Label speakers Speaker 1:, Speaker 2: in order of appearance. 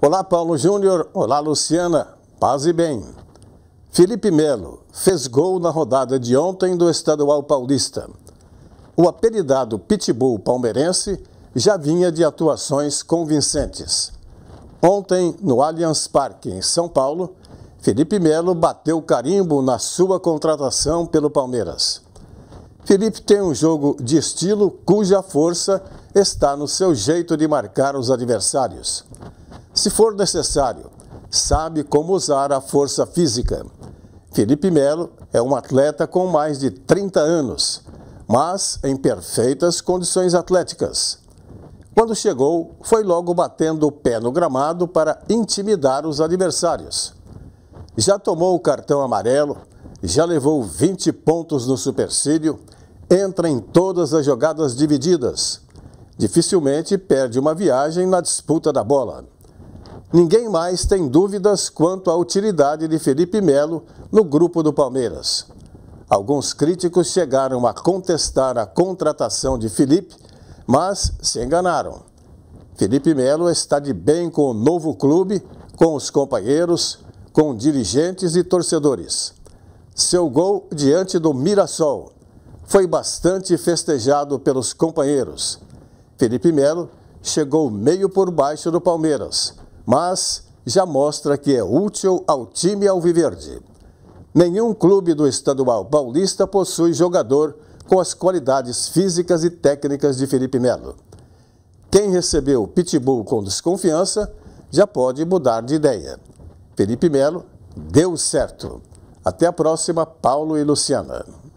Speaker 1: Olá, Paulo Júnior. Olá, Luciana. Paz e bem. Felipe Melo fez gol na rodada de ontem do Estadual Paulista. O apelidado Pitbull palmeirense já vinha de atuações convincentes. Ontem, no Allianz Parque, em São Paulo, Felipe Melo bateu carimbo na sua contratação pelo Palmeiras. Felipe tem um jogo de estilo cuja força está no seu jeito de marcar os adversários se for necessário, sabe como usar a força física. Felipe Melo é um atleta com mais de 30 anos, mas em perfeitas condições atléticas. Quando chegou, foi logo batendo o pé no gramado para intimidar os adversários. Já tomou o cartão amarelo, já levou 20 pontos no supercílio, entra em todas as jogadas divididas. Dificilmente perde uma viagem na disputa da bola. Ninguém mais tem dúvidas quanto à utilidade de Felipe Melo no grupo do Palmeiras. Alguns críticos chegaram a contestar a contratação de Felipe, mas se enganaram. Felipe Melo está de bem com o novo clube, com os companheiros, com dirigentes e torcedores. Seu gol diante do Mirassol foi bastante festejado pelos companheiros. Felipe Melo chegou meio por baixo do Palmeiras mas já mostra que é útil ao time alviverde. Nenhum clube do estadual paulista possui jogador com as qualidades físicas e técnicas de Felipe Melo. Quem recebeu o Pitbull com desconfiança já pode mudar de ideia. Felipe Melo deu certo. Até a próxima, Paulo e Luciana.